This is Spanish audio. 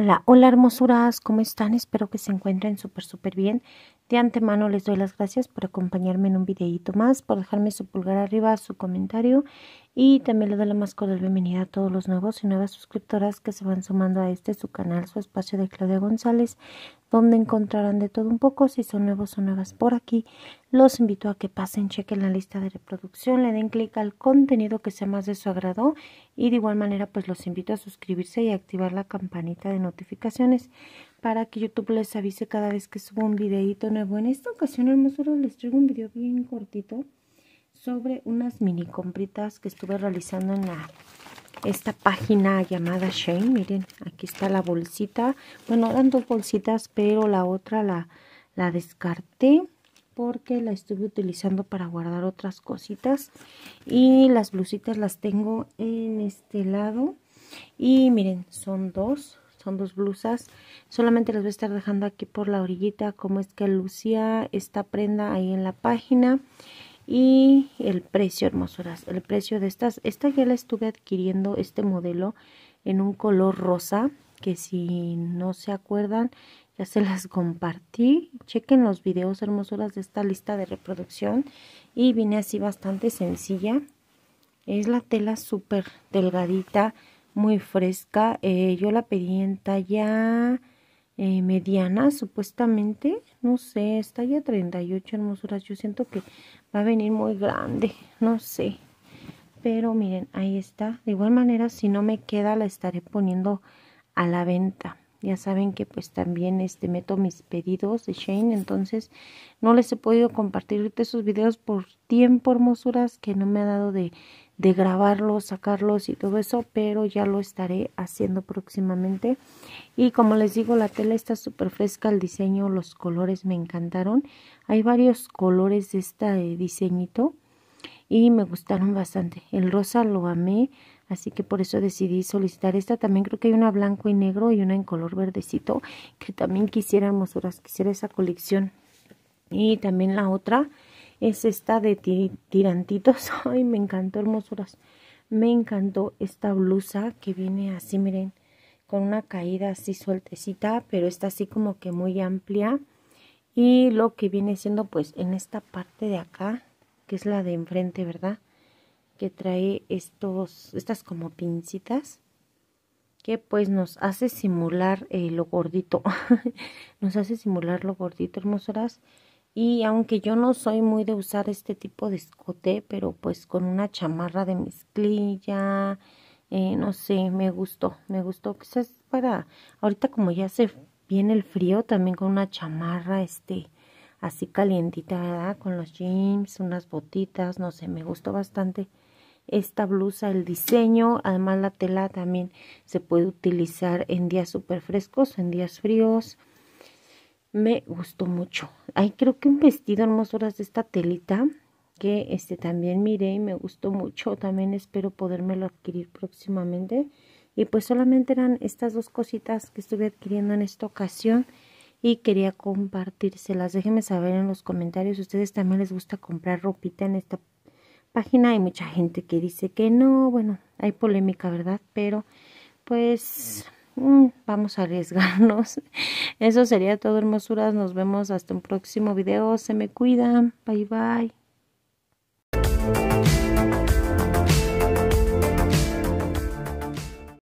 Hola, hola hermosuras, ¿cómo están? Espero que se encuentren súper, súper bien. De antemano les doy las gracias por acompañarme en un videíto más, por dejarme su pulgar arriba, su comentario y también le doy la más cordial bienvenida a todos los nuevos y nuevas suscriptoras que se van sumando a este su canal, su espacio de Claudia González, donde encontrarán de todo un poco. Si son nuevos o nuevas por aquí, los invito a que pasen, chequen la lista de reproducción, le den clic al contenido que sea más de su agrado y de igual manera pues los invito a suscribirse y activar la campanita de notificaciones para que YouTube les avise cada vez que subo un videito nuevo. En esta ocasión, hermosura les traigo un video bien cortito sobre unas mini compritas que estuve realizando en la, esta página llamada Shane. Miren, aquí está la bolsita. Bueno, eran dos bolsitas, pero la otra la, la descarté porque la estuve utilizando para guardar otras cositas. Y las blusitas las tengo en este lado. Y miren, son dos son dos blusas solamente las voy a estar dejando aquí por la orillita Como es que lucía esta prenda ahí en la página y el precio hermosuras el precio de estas esta ya la estuve adquiriendo este modelo en un color rosa que si no se acuerdan ya se las compartí chequen los videos hermosuras de esta lista de reproducción y vine así bastante sencilla es la tela súper delgadita muy fresca eh, yo la pedí en talla eh, mediana supuestamente no sé es talla 38 hermosuras yo siento que va a venir muy grande, no sé. Pero miren, ahí está. De igual manera, si no me queda, la estaré poniendo a la venta. Ya saben que pues también este meto mis pedidos de Shane, entonces no les he podido compartir esos videos por tiempo, hermosuras, que no me ha dado de de grabarlos, sacarlos y todo eso, pero ya lo estaré haciendo próximamente. Y como les digo, la tela está súper fresca, el diseño, los colores me encantaron. Hay varios colores de este diseñito y me gustaron bastante. El rosa lo amé, así que por eso decidí solicitar esta. También creo que hay una blanco y negro y una en color verdecito, que también quisiera hermosuras, quisiera esa colección. Y también la otra es esta de tirantitos. Ay, me encantó, hermosuras. Me encantó esta blusa que viene así, miren, con una caída así sueltecita, pero está así como que muy amplia. Y lo que viene siendo pues en esta parte de acá, que es la de enfrente, ¿verdad? Que trae estos, estas como pincitas que pues nos hace simular eh, lo gordito, nos hace simular lo gordito, hermosuras. Y aunque yo no soy muy de usar este tipo de escote, pero pues con una chamarra de mezclilla, eh, no sé, me gustó, me gustó. Quizás para ahorita como ya se viene el frío, también con una chamarra, este, así calientita, ¿verdad? Con los jeans, unas botitas, no sé, me gustó bastante esta blusa, el diseño, además la tela también se puede utilizar en días súper frescos, en días fríos, me gustó mucho. Hay creo que un vestido hermoso de esta telita que este también miré y me gustó mucho. También espero podérmelo adquirir próximamente. Y pues solamente eran estas dos cositas que estuve adquiriendo en esta ocasión y quería compartírselas. Déjenme saber en los comentarios ustedes también les gusta comprar ropita en esta página. Hay mucha gente que dice que no, bueno, hay polémica, ¿verdad? Pero pues... Mm, vamos a arriesgarnos. Eso sería todo, hermosuras. Nos vemos hasta un próximo video. Se me cuidan. Bye bye.